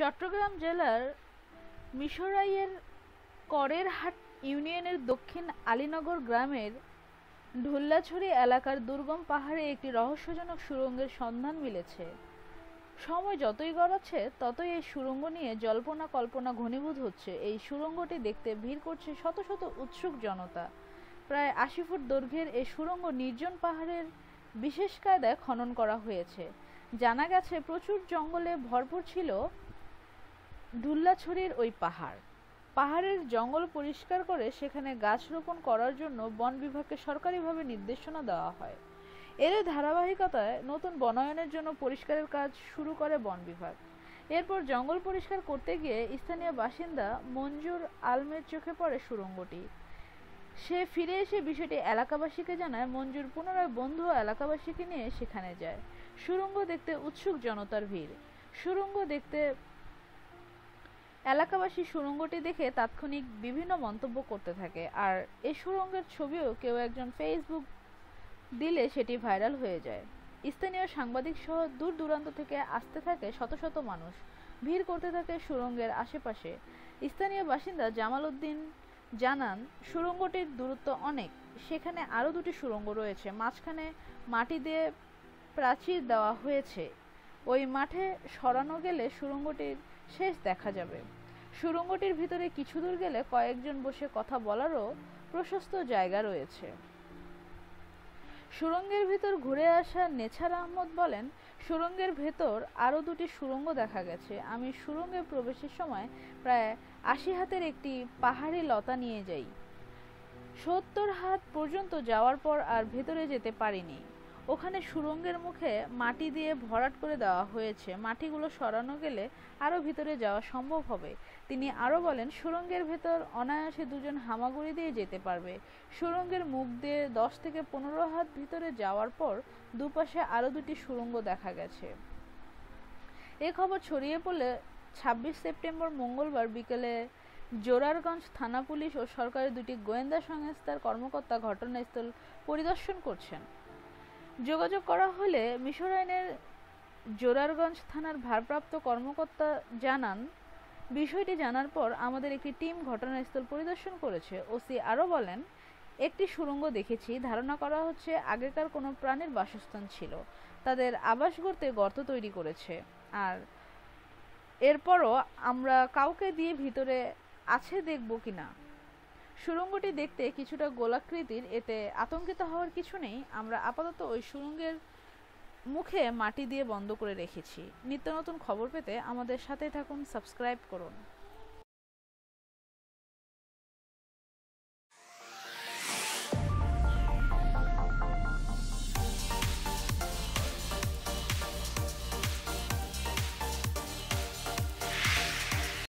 চট্টগ্রাম জেলার মিশরাইয়ের করেরহাট ইউনিয়নের দক্ষিণ আলীনগর গ্রামের ঢোল্লাছড়ি এলাকার দুর্গম পাহাড়ে একটি রহস্যজনক সুরঙ্গের সন্ধান মিলেছে সময় যতই গড়াচ্ছে ততই এই সুরঙ্গ নিয়ে জল্পনা কল্পনা ঘনীভূত হচ্ছে এই সুরঙ্গটি দেখতে ভিড় করছে শত শত উৎসুক জনতা প্রায় আশি ফুট দৈর্ঘ্যের এই সুরঙ্গ নির্জন পাহাড়ের বিশেষ কায়দায় খনন করা হয়েছে জানা গেছে প্রচুর জঙ্গলে ভরপুর ছিল ডুল্লাছড়ির ওই পাহাড় পাহাড়ের জঙ্গল পরিষ্কার করে সেখানে গাছ রোপণ করার জন্য বন বিভাগকে সরকারিভাবে নির্দেশনা দেওয়া হয় এর ধারাবাহিকতায় নতুন বনায়নের জন্য পরিষ্কারের কাজ শুরু করে বন বিভাগ এরপর জঙ্গল পরিষ্কার করতে গিয়ে স্থানীয় বাসিন্দা মঞ্জুর আলমের চোখে পড়ে সুরঙ্গটি সে ফিরে এসে বিষয়টি এলাকাবাসীকে জানায় মঞ্জুর পুনরায় বন্ধু এলাকাবাসীকে নিয়ে সেখানে যায় সুরঙ্গ দেখতে উৎসুক জনতার ভিড় সুরঙ্গ দেখতে এলাকাবাসী সুড়ঙ্গটি দেখে তাৎক্ষণিক বিভিন্ন মন্তব্য করতে থাকে আর এই সুড়ঙ্গের ছবিও কেউ একজন ফেসবুক দিলে সেটি ভাইরাল হয়ে যায় স্থানীয় সাংবাদিক সহ দূর দূরান্ত থেকে আসতে থাকে শত শত মানুষ ভিড় করতে থাকে সুরঙ্গের আশেপাশে স্থানীয় বাসিন্দা জামাল উদ্দিন জানান সুরঙ্গটির দূরত্ব অনেক সেখানে আরও দুটি সুড়ঙ্গ রয়েছে মাঝখানে মাটি দিয়ে প্রাচীর দেওয়া হয়েছে ওই মাঠে সরানো গেলে সুরঙ্গটির শেষ দেখা যাবে সুড়ঙ্গটির ভিতরে কিছু দূর গেলে কয়েকজন বসে কথা বলারও প্রশস্ত জায়গা রয়েছে সুরঙ্গের ভিতর ঘুরে আসা নেছার আহমদ বলেন সুরঙ্গের ভেতর আরও দুটি সুরঙ্গ দেখা গেছে আমি সুরঙ্গে প্রবেশের সময় প্রায় আশি হাতের একটি পাহাড়ি লতা নিয়ে যাই সত্তর হাত পর্যন্ত যাওয়ার পর আর ভেতরে যেতে পারিনি ওখানে সুরঙ্গের মুখে মাটি দিয়ে ভরাট করে দেওয়া হয়েছে মাটিগুলো সরানো গেলে আরও ভিতরে যাওয়া সম্ভব হবে তিনি আরও বলেন সুরঙ্গের ভেতর অনায়াসে দুজন হামাগুড়ি দিয়ে যেতে পারবে সুরঙ্গের মুখ দিয়ে দশ থেকে পনেরো হাত ভিতরে যাওয়ার পর দুপাশে আরও দুটি সুরঙ্গ দেখা গেছে এ খবর ছড়িয়ে পড়লে ছাব্বিশ সেপ্টেম্বর মঙ্গলবার বিকেলে জোরারগঞ্জ থানা পুলিশ ও সরকারের দুটি গোয়েন্দা সংস্থার কর্মকর্তা ঘটনাস্থল পরিদর্শন করছেন যোগাযোগ করা হলে মিশরাইনের জোরারগঞ্জ থানার ভারপ্রাপ্ত কর্মকর্তা জানান বিষয়টি জানার পর আমাদের একটি টিম ঘটনাস্থল পরিদর্শন করেছে ওসি আরও বলেন একটি সুড়ঙ্গ দেখেছি ধারণা করা হচ্ছে আগেকার কোনো প্রাণীর বাসস্থান ছিল তাদের আবাস গড়তে গর্ত তৈরি করেছে আর এরপরও আমরা কাউকে দিয়ে ভিতরে আছে দেখব কি না সুড়ঙ্গটি দেখতে কিছুটা গোলাকৃতির এতে আতঙ্কিত হওয়ার কিছু নেই আমরা আপাতত ওই সুড়ঙ্গের মুখে মাটি দিয়ে বন্ধ করে রেখেছি নিত্য নতুন খবর পেতে আমাদের সাথে থাকুন সাবস্ক্রাইব করুন